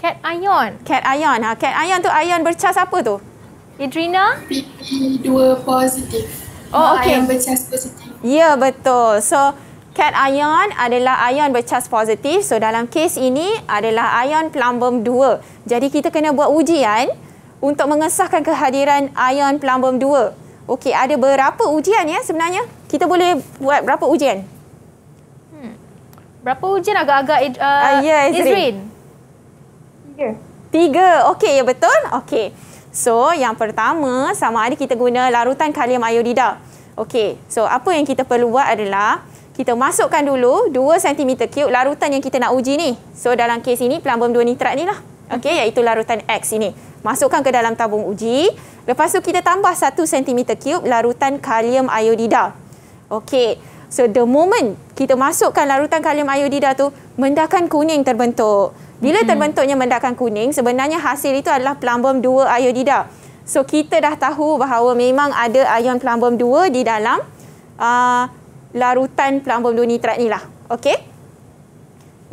Cat ion. Cation. Cation. Ha, ion tu ion bercas apa tu? Idrina? PP 2 positif. Oh, ha, okay. Ion bercas positif. Ya, yeah, betul. So, Cat ion adalah ion bercas positif. So dalam kes ini adalah ion plumbum 2. Jadi kita kena buat ujian untuk mengesahkan kehadiran ion plumbum 2. Okey, ada berapa ujian ya sebenarnya? Kita boleh buat berapa ujian? Hmm. Berapa ujian agak-agak uh, uh, ah, yeah, Izrin? Tiga. Tiga. Okey, ya betul? Okey. So, yang pertama sama ada kita guna larutan kalium iodida. Okey. So, apa yang kita perlu buat adalah kita masukkan dulu 2 cm cube larutan yang kita nak uji ni. So dalam kes ini plumbum 2 nitrat ni lah. Okey, hmm. iaitu larutan X ini. Masukkan ke dalam tabung uji. Lepas tu kita tambah 1 cm cube larutan kalium iodida. Okey. So the moment kita masukkan larutan kalium iodida tu, mendakan kuning terbentuk. Bila hmm. terbentuknya mendakan kuning, sebenarnya hasil itu adalah plumbum 2 iodida. So kita dah tahu bahawa memang ada ion plumbum 2 di dalam uh, larutan pelambung dua nitrat ni lah. Okey.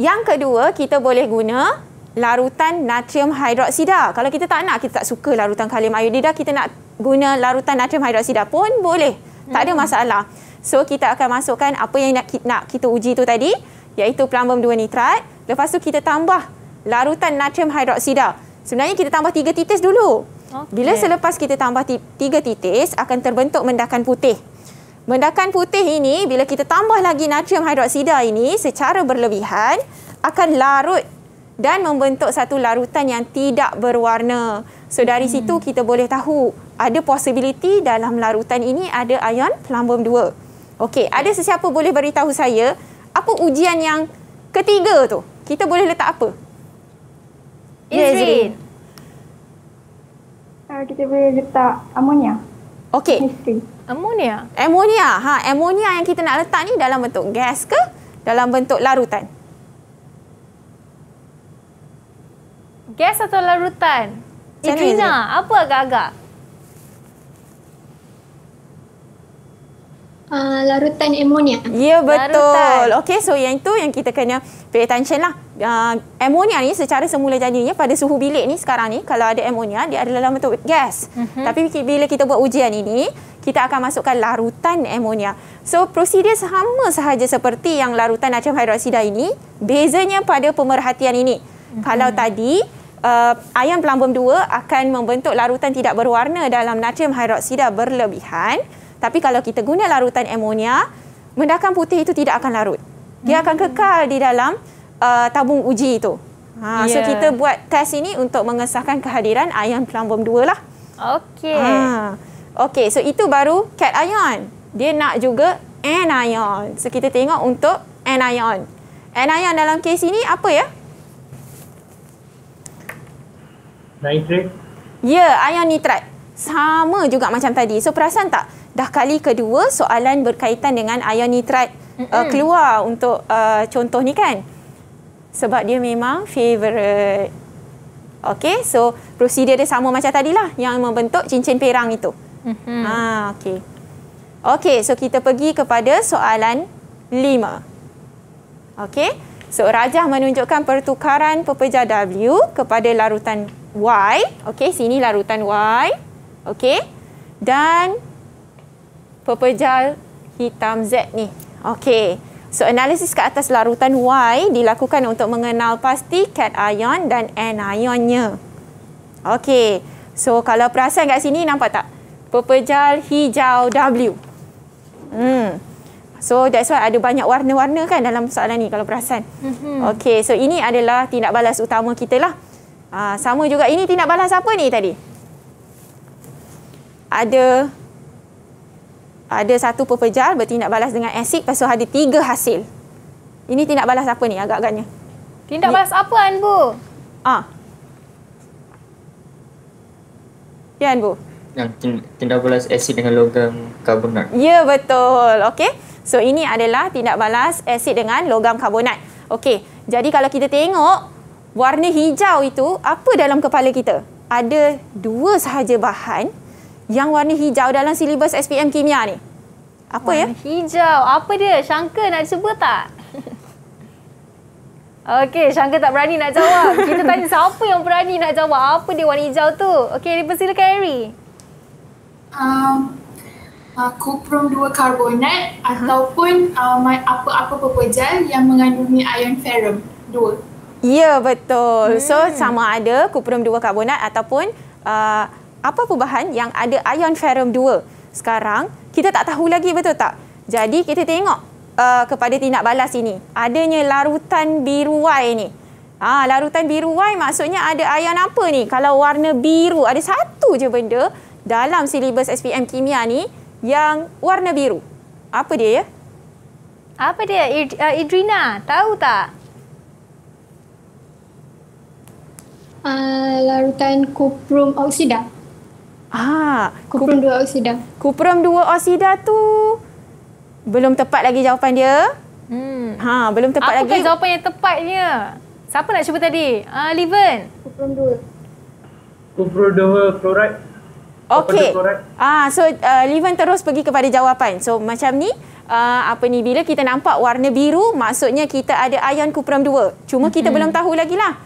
Yang kedua, kita boleh guna larutan natrium hidroksida. Kalau kita tak nak, kita tak suka larutan kalium iodida, kita nak guna larutan natrium hidroksida pun boleh. Tak ada hmm. masalah. So, kita akan masukkan apa yang nak, nak kita uji tu tadi, iaitu pelambum 2 nitrat. Lepas tu kita tambah larutan natrium hidroksida. Sebenarnya kita tambah tiga titis dulu. Okay. Bila selepas kita tambah tiga titis, akan terbentuk mendakan putih. Mendakan putih ini bila kita tambah lagi natrium hidroksida ini secara berlebihan akan larut dan membentuk satu larutan yang tidak berwarna. So dari hmm. situ kita boleh tahu ada possibility dalam larutan ini ada ion pelambum 2. Okey, ada ya. sesiapa boleh beritahu saya apa ujian yang ketiga tu? Kita boleh letak apa? Izrin. Uh, kita boleh letak amonia. Okey. Amonia. Amonia. Ha, amonia yang kita nak letak ni dalam bentuk gas ke dalam bentuk larutan? Gas atau larutan? Ikrina, apa agak-agak? Ah, larutan amonia. Ya yeah, betul. Okay, so yang itu yang kita kena pay attention lah. Uh, amonia ni secara semula jadinya pada suhu bilik ni sekarang ni kalau ada amonia dia adalah dalam bentuk gas. Uh mhm. -huh. Tapi bila kita buat ujian ini kita akan masukkan larutan amonia. So prosedur sama sahaja seperti yang larutan natrium hidroksida ini. Bezanya pada pemerhatian ini. Uh mhm. -huh. Kalau tadi Uh, ayam pelambung 2 akan membentuk larutan tidak berwarna dalam natrium hidroksida berlebihan. Tapi kalau kita guna larutan amonia, mendakan putih itu tidak akan larut. Dia hmm. akan kekal di dalam uh, tabung uji itu. Ha, yeah. So ya. kita buat test ini untuk mengesahkan kehadiran ion pelambung 2 lah. Okay. Ha. Okay, so itu baru cat ion. Dia nak juga anion. So kita tengok untuk anion. Anion dalam kes ini apa ya? Nitrate. Ya, yeah, ion nitrat. Sama juga macam tadi. So perasan tak? dah kali kedua soalan berkaitan dengan ion nitrat uh, keluar untuk uh, contoh ni kan. Sebab dia memang favourite. Okay, so prosedur dia sama macam tadi lah yang membentuk cincin perang itu. Mm -hmm. ah, okay. okay, so kita pergi kepada soalan lima. Okay, so rajah menunjukkan pertukaran pepejah W kepada larutan Y. Okay, sini larutan Y. Okay, dan pepejal hitam Z ni. Okey. So analisis ke atas larutan Y dilakukan untuk mengenal pasti cat ion dan anionnya. Okey. So kalau perasan kat sini nampak tak? Pepejal hijau W. Hmm. So that's why ada banyak warna-warna kan dalam soalan ni kalau perasan. Mm -hmm. Okey. So ini adalah tindak balas utama kita lah. Ah, sama juga ini tindak balas apa ni tadi? Ada ada satu pepejal bertindak balas dengan asid pasal ada tiga hasil. Ini tindak balas apa ni agak-agaknya? Tindak ini. balas apa Anbu? Ah. Ya Anbu. Yang tindak balas asid dengan logam karbonat. Ya betul. Okey. So ini adalah tindak balas asid dengan logam karbonat. Okey. Jadi kalau kita tengok warna hijau itu apa dalam kepala kita? Ada dua sahaja bahan yang warna hijau dalam silibus SPM Kimia ni? Apa warna ya? Warna hijau. Apa dia? Syangka nak sebut tak? Okey, Syangka tak berani nak jawab. Kita tanya siapa yang berani nak jawab. Apa dia warna hijau tu? Okey, dipersilakan Eri. Um, kuprum dua karbonat uh-huh. ataupun um, apa-apa pepejal yang mengandungi ion ferum. Dua. Ya, betul. Hmm. So, sama ada kuprum dua karbonat ataupun uh, apa perubahan yang ada ion ferum 2? Sekarang kita tak tahu lagi betul tak? Jadi kita tengok uh, kepada tindak balas ini. Adanya larutan biru Y ni. Ha, larutan biru Y maksudnya ada ion apa ni? Kalau warna biru ada satu je benda dalam silibus SPM kimia ni yang warna biru. Apa dia ya? Apa dia uh, Idrina? Tahu tak? Uh, larutan kuprum oksida. Ah, kuprum dua oksida. Kuprum dua oksida tu belum tepat lagi jawapan dia. Hmm. Ha, belum tepat Apakah lagi. Apa jawapan yang tepatnya? Siapa nak cuba tadi? Ah, uh, Liven. Kuprum dua. Kuprum dua chloride. Okey. Ah, so uh, Liven terus pergi kepada jawapan. So macam ni, Uh, apa ni bila kita nampak warna biru maksudnya kita ada ion kuprum 2 cuma mm-hmm. kita hmm. belum tahu lagi lah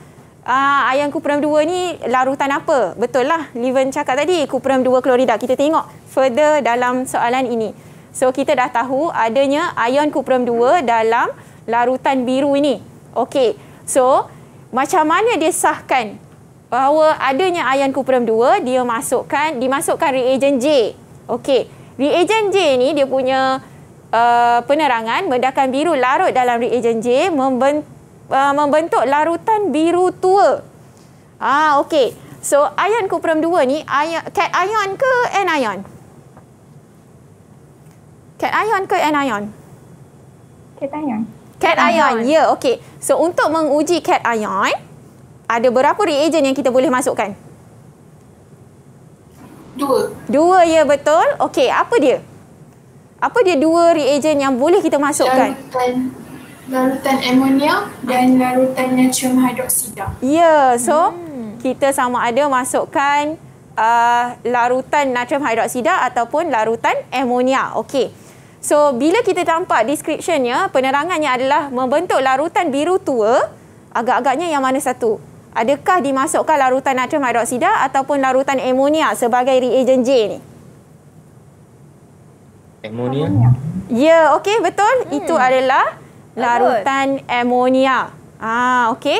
uh, ayam kuperam 2 ni larutan apa? Betul lah, Liven cakap tadi kuperam dua klorida. Kita tengok further dalam soalan ini. So, kita dah tahu adanya ayam kuperam dua dalam larutan biru ini. Okey, so macam mana dia sahkan bahawa adanya ayam kuperam dua dia masukkan dimasukkan reagent J. Okey, reagent J ni dia punya uh, penerangan medakan biru larut dalam reagent J membentuk uh, membentuk larutan biru tua. Ah okey. So ion kuprum 2 ni ion cat ion ke anion? Cat ion ke anion? Cat ion. Cat, cat ion. ion. Ya yeah, okey. So untuk menguji cat ion ada berapa reagen yang kita boleh masukkan? Dua. Dua ya yeah, betul. Okey, apa dia? Apa dia dua reagen yang boleh kita masukkan? Yang larutan amonia dan larutan natrium hidroksida. Ya, yeah, so hmm. kita sama ada masukkan uh, larutan natrium hidroksida ataupun larutan amonia. Okey. So bila kita tampak nampak nya, penerangannya adalah membentuk larutan biru tua, agak-agaknya yang mana satu? Adakah dimasukkan larutan natrium hidroksida ataupun larutan amonia sebagai reagent J ni? Amonia. Ya, okey betul. Hmm. Itu adalah larutan amonia. Ah, okey.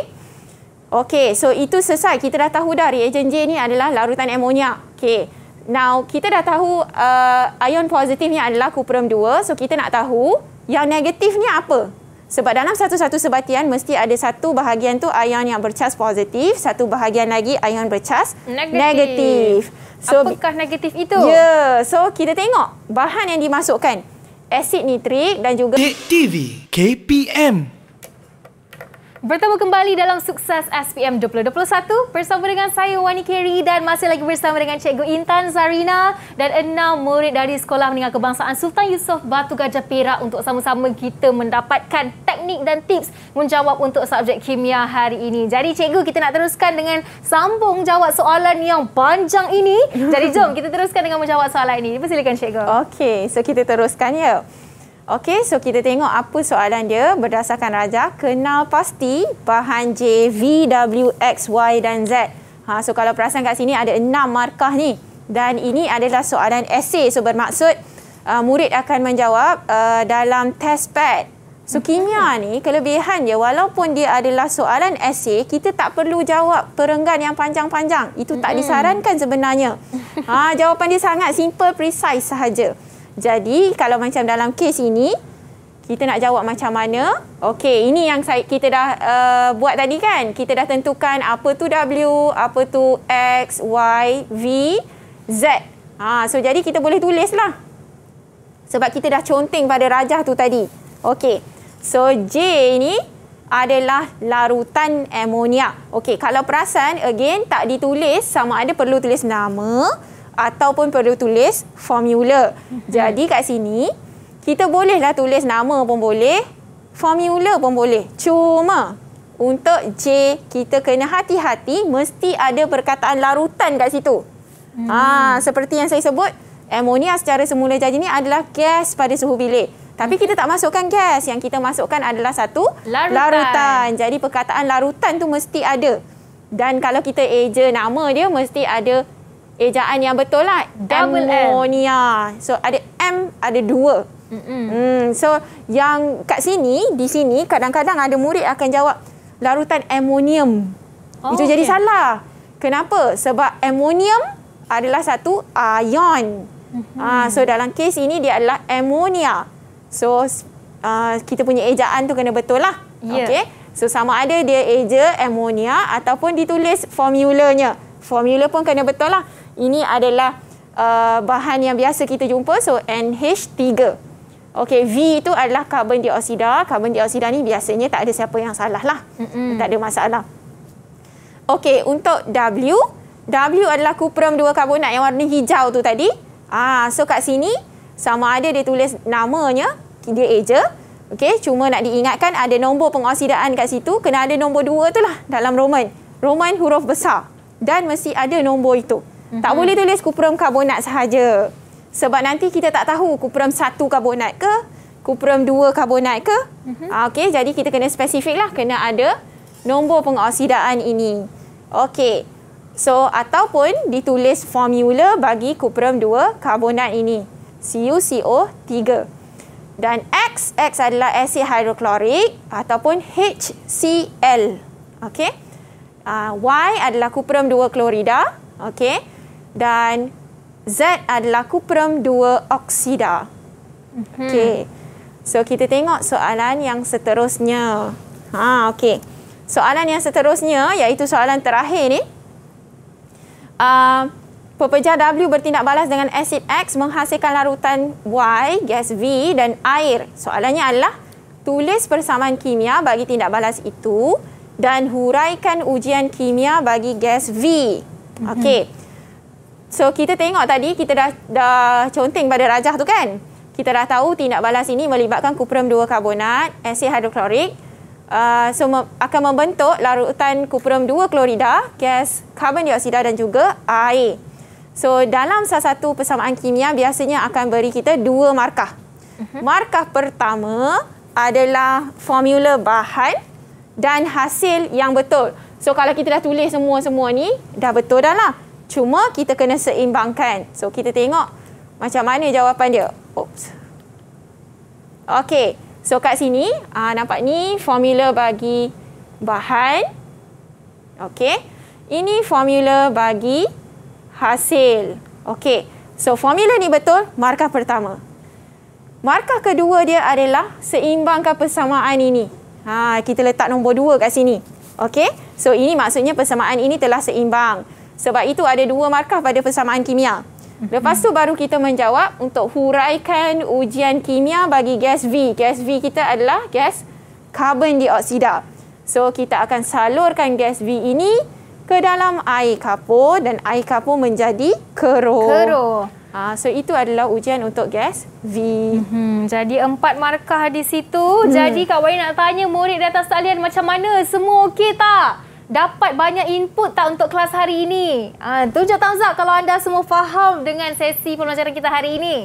Okey, so itu selesai. Kita dah tahu dah reagen J ni adalah larutan amonia. Okey. Now, kita dah tahu uh, ion positifnya adalah kuprum 2. So, kita nak tahu yang negatifnya apa? Sebab dalam satu-satu sebatian mesti ada satu bahagian tu ion yang bercas positif, satu bahagian lagi ion bercas negatif. negatif. So, Apakah negatif itu? Ya, yeah. so kita tengok bahan yang dimasukkan. Asid nitrik dan juga TV KPM Bertemu kembali dalam sukses SPM 2021 bersama dengan saya Wani Kerry dan masih lagi bersama dengan Cikgu Intan Zarina dan enam murid dari Sekolah Menengah Kebangsaan Sultan Yusof Batu Gajah Perak untuk sama-sama kita mendapatkan teknik dan tips menjawab untuk subjek kimia hari ini. Jadi cikgu kita nak teruskan dengan sambung jawab soalan yang panjang ini. Jadi jom kita teruskan dengan menjawab soalan ini. Persilakan cikgu. Okey, so kita teruskan ya. Okey, so kita tengok apa soalan dia berdasarkan Raja. Kenal pasti bahan J, V, W, X, Y dan Z. Ha, so kalau perasan kat sini ada enam markah ni. Dan ini adalah soalan essay. So bermaksud uh, murid akan menjawab uh, dalam test pad. So kimia mm-hmm. ni kelebihan dia walaupun dia adalah soalan essay, kita tak perlu jawab perenggan yang panjang-panjang. Itu tak disarankan sebenarnya. Ha, jawapan dia sangat simple, precise sahaja. Jadi kalau macam dalam kes ini kita nak jawab macam mana? Okey, ini yang saya, kita dah uh, buat tadi kan? Kita dah tentukan apa tu W, apa tu X, Y, V, Z. Ha, so jadi kita boleh tulislah. Sebab kita dah conteng pada rajah tu tadi. Okey. So J ini adalah larutan amonia. Okey, kalau perasan again tak ditulis sama ada perlu tulis nama ataupun perlu tulis formula. Jadi kat sini kita bolehlah tulis nama pun boleh, formula pun boleh. Cuma untuk J kita kena hati-hati mesti ada perkataan larutan kat situ. Hmm. Ha, seperti yang saya sebut amonia secara semula jadi ni adalah gas pada suhu bilik. Tapi hmm. kita tak masukkan gas. Yang kita masukkan adalah satu larutan. larutan. Jadi perkataan larutan tu mesti ada. Dan kalau kita eja nama dia mesti ada ejaan yang betul lah. Double Ammonia. M. So ada M ada dua. Mm-hmm. Hmm. So yang kat sini, di sini kadang-kadang ada murid akan jawab larutan ammonium. Oh, Itu okay. jadi salah. Kenapa? Sebab ammonium adalah satu ion. Mm-hmm. Ah, so dalam kes ini dia adalah ammonia. So uh, kita punya ejaan tu kena betul lah. Yeah. Okay. So sama ada dia eja ammonia ataupun ditulis formulanya. Formula pun kena betul lah. Ini adalah uh, bahan yang biasa kita jumpa. So, NH3. Okey, V itu adalah karbon dioksida. Karbon dioksida ni biasanya tak ada siapa yang salah lah. Mm-mm. Tak ada masalah. Okey, untuk W. W adalah kuprum dua karbonat yang warna hijau tu tadi. Ah, So, kat sini sama ada dia tulis namanya. Dia eja. Okey, cuma nak diingatkan ada nombor pengoksidaan kat situ. Kena ada nombor dua tu lah dalam Roman. Roman huruf besar. Dan mesti ada nombor itu. -hmm. Tak boleh tulis kuprum karbonat sahaja. Sebab nanti kita tak tahu kuprum satu karbonat ke, kuprum dua karbonat ke. Mm -hmm. Okey, jadi kita kena spesifik lah. Kena ada nombor pengoksidaan ini. Okey. So, ataupun ditulis formula bagi kuprum dua karbonat ini. CuCO3. Dan X, X adalah asid hidroklorik ataupun HCl. Okey. Uh, y adalah kuprum dua klorida. Okey dan Z adalah kuprum 2 oksida. Mm-hmm. Okey. So kita tengok soalan yang seterusnya. Ha okey. Soalan yang seterusnya iaitu soalan terakhir ni. Uh, pepejah W bertindak balas dengan asid X menghasilkan larutan Y, gas V dan air. Soalannya adalah tulis persamaan kimia bagi tindak balas itu dan huraikan ujian kimia bagi gas V. Mm-hmm. Okey. So kita tengok tadi kita dah dah conteng pada rajah tu kan. Kita dah tahu tindak balas ini melibatkan kuprum 2 karbonat, asid hidroklorik. Uh, so me- akan membentuk larutan kuprum 2 klorida, gas karbon dioksida dan juga air. So dalam salah satu persamaan kimia biasanya akan beri kita dua markah. Mhm. Markah pertama adalah formula bahan dan hasil yang betul. So kalau kita dah tulis semua-semua ni, dah betul dah lah. Cuma kita kena seimbangkan. So kita tengok macam mana jawapan dia. Oops. Okay. So kat sini aa, ah, nampak ni formula bagi bahan. Okay. Ini formula bagi hasil. Okay. So formula ni betul markah pertama. Markah kedua dia adalah seimbangkan persamaan ini. Ha, kita letak nombor dua kat sini. Okay. So ini maksudnya persamaan ini telah seimbang. Sebab itu ada dua markah pada persamaan kimia. Mhm. Lepas tu baru kita menjawab untuk huraikan ujian kimia bagi gas V. Gas V kita adalah gas karbon dioksida. So kita akan salurkan gas V ini ke dalam air kapur dan air kapur menjadi keruh. Keruh. Ha, so itu adalah ujian untuk gas V. Hmm, jadi empat markah di situ. Hmm. Jadi Kak Wai nak tanya murid di atas talian macam mana? Semua okey tak? dapat banyak input tak untuk kelas hari ini? Ha, tunjuk thumbs up kalau anda semua faham dengan sesi pembelajaran kita hari ini.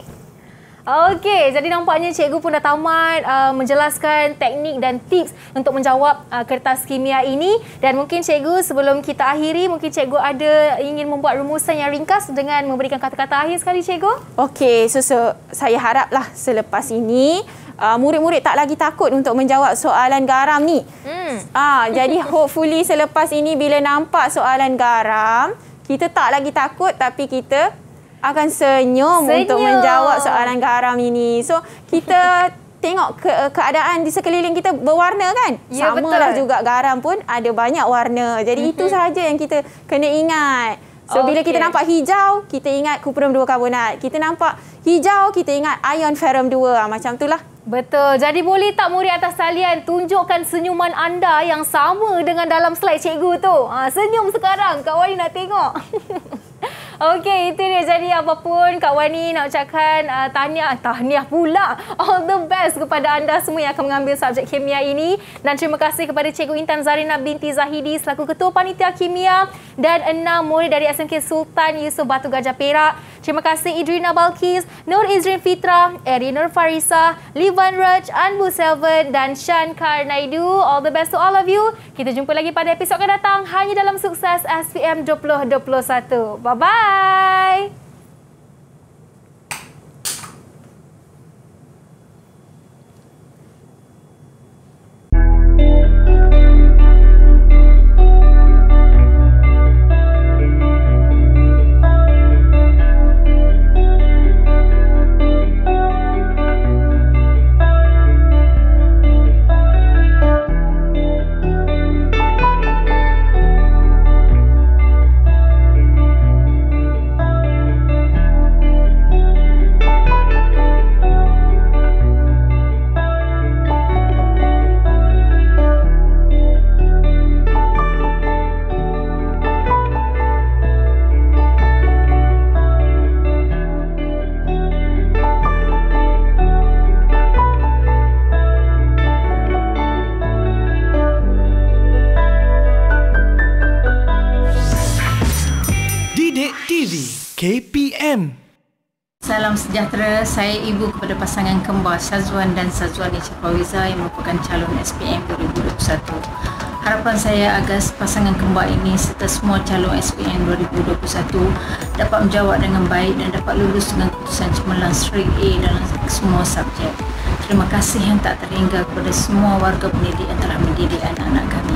Okey, jadi nampaknya cikgu pun dah tamat uh, menjelaskan teknik dan tips untuk menjawab uh, kertas kimia ini. Dan mungkin cikgu sebelum kita akhiri, mungkin cikgu ada ingin membuat rumusan yang ringkas dengan memberikan kata-kata akhir sekali cikgu. Okey, so, so saya haraplah selepas ini uh, murid-murid tak lagi takut untuk menjawab soalan garam ni. Hmm. Uh, jadi hopefully selepas ini bila nampak soalan garam, kita tak lagi takut tapi kita akan senyum, senyum. untuk menjawab soalan garam ini. So kita tengok ke- keadaan di sekeliling kita berwarna kan? Ya, Sama lah juga garam pun ada banyak warna. Jadi itu mhm. sahaja yang kita kena ingat. So okay. bila kita nampak hijau, kita ingat kuprum dua karbonat. Kita nampak hijau, kita ingat ion ferum dua ah, Macam itulah. Betul. Jadi boleh tak murid atas talian tunjukkan senyuman anda yang sama dengan dalam slide cikgu tu? Ha, senyum sekarang. Kak Wali nak tengok. Okey, itu dia. Jadi apa pun Kak Wani nak ucapkan uh, tahniah. Tahniah pula. All the best kepada anda semua yang akan mengambil subjek kimia ini. Dan terima kasih kepada Cikgu Intan Zarina binti Zahidi selaku Ketua Panitia Kimia dan enam murid dari SMK Sultan Yusuf Batu Gajah Perak. Terima kasih Idrina Balkis, Nur Izrin Fitra, Eri Nur Farisa, Livan Raj, Anbu Selvan dan Shan Karnaidu. All the best to all of you. Kita jumpa lagi pada episod akan datang hanya dalam sukses SPM 2021. Bye-bye. Bye. saya ibu kepada pasangan kembar Sazwan dan Sazwan Ece Fawiza yang merupakan calon SPM 2021. Harapan saya agar pasangan kembar ini serta semua calon SPM 2021 dapat menjawab dengan baik dan dapat lulus dengan keputusan cemerlang seri A dalam semua subjek. Terima kasih yang tak terhingga kepada semua warga pendidik yang telah mendidik anak-anak kami.